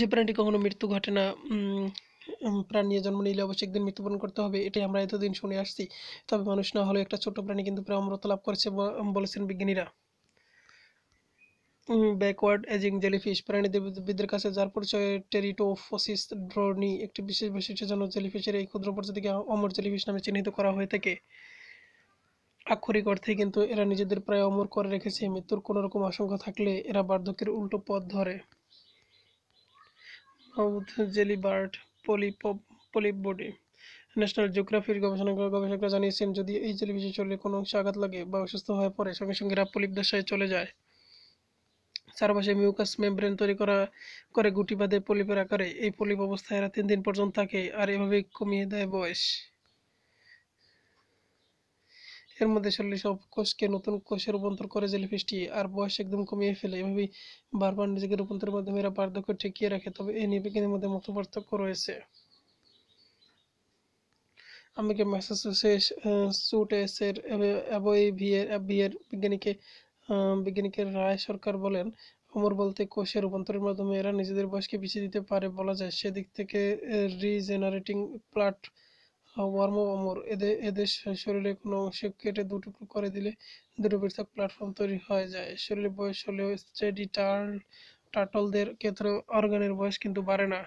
যে প্রাণীটি কখনো মৃত্যু ঘটে না প্রাণ জন্ম নিলে অবশ্যই একদিন মৃত্যুবরণ করতে হবে এটাই আমরা এতদিন শুনে আসছি তবে মানুষ না হলেও একটা ছোট প্রাণী কিন্তু প্রায় অমরত্ব লাভ করেছে বলেছেন বিজ্ঞানীরা ব্যাকওয়ার্ড এজিং জেলিফিশ প্রাণীদেববিদদের কাছে যার পরিচয় টেরিটোফোসিস ড্রনি একটি বিশেষ বৈশিষ্ট্যের জন্য জেলিফিশের এই ক্ষুদ্র প্রজাতিকে অমর জেলিফিশ নামে চিহ্নিত করা হয়ে থাকে আক্ষরিক অর্থে কিন্তু এরা নিজেদের প্রায় অমর করে রেখেছে মৃত্যুর কোনো রকম আশঙ্কা থাকলে এরা বার্ধক্যের উল্টো পথ ধরে of পলিপ বডি ন্যাশনাল জিওগ্রাফির গবেষণা গবেষকরা জানিয়েছেন যদি এই জেলিফিশের শরীরে কোনো অংশে আঘাত লাগে বা অসুস্থ হয়ে পড়ে সঙ্গে সঙ্গে এরা পলিপ দশায় চলে যায় চারপাশে মিউকাস মেমব্রেন তৈরি করা করে গুটি বাঁধে পলিপের আকারে এই পলিপ অবস্থায় এরা তিন দিন পর্যন্ত থাকে আর এভাবেই কমিয়ে দেয় বয়স এর মধ্যে শরীরের সব কোষকে নতুন কোষে রূপান্তর করে জেলিফিশটি আর বয়স একদম কমিয়ে ফেলে এভাবেই বারবার নিজেকে রূপান্তরের মাধ্যমে এরা বার্ধক্য ঠেকিয়ে রাখে তবে এই নিয়ে বিজ্ঞানের মধ্যে মত পার্থক্য রয়েছে আমেরিকা ম্যাসাচুসেটস সুটেসের এবই ভিয়ের এবিয়ের বিজ্ঞানীকে বিজ্ঞানীকে রায় সরকার বলেন ওমর বলতে কোষের রূপান্তরের মাধ্যমে এরা নিজেদের বয়সকে পিছিয়ে দিতে পারে বলা যায় সেদিক থেকে রিজেনারেটিং প্লাট ওয়ার্ম অমর এদের এদের শরীরে কোনো অংশ কেটে দুটো করে দিলে দুটো পৃথক প্ল্যাটফর্ম তৈরি হয়ে যায় শরীরে বয়স হলেও স্টেডি টার্ল টাটলদের ক্ষেত্রে অর্গানের বয়স কিন্তু বাড়ে না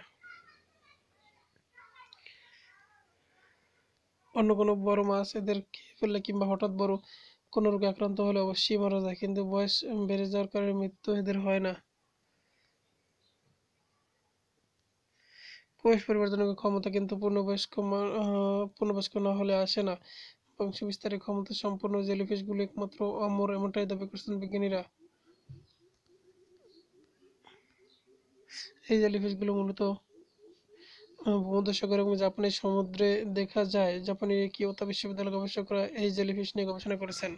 অন্য কোনো বড় মাছ এদের খেয়ে ফেললে কিংবা হঠাৎ বড় কোনো রোগে আক্রান্ত হলে অবশ্যই মারা যায় কিন্তু বয়স বেড়ে যাওয়ার কারণে মৃত্যু এদের হয় না বয়স পরিবর্তনের ক্ষমতা কিন্তু পূর্ণবয়স্ক পূর্ণবয়স্ক না হলে আসে না বংশ বিস্তারের ক্ষমতা সম্পন্ন জেলিফিশগুলো একমাত্র অমর এমনটাই দাবি করছেন বিজ্ঞানীরা এই জেলিফিশগুলো মূলত ভূমধ্যসাগর এবং জাপানের সমুদ্রে দেখা যায় জাপানের কিয়োতা বিশ্ববিদ্যালয়ের গবেষকরা এই জেলিফিশ নিয়ে গবেষণা করেছেন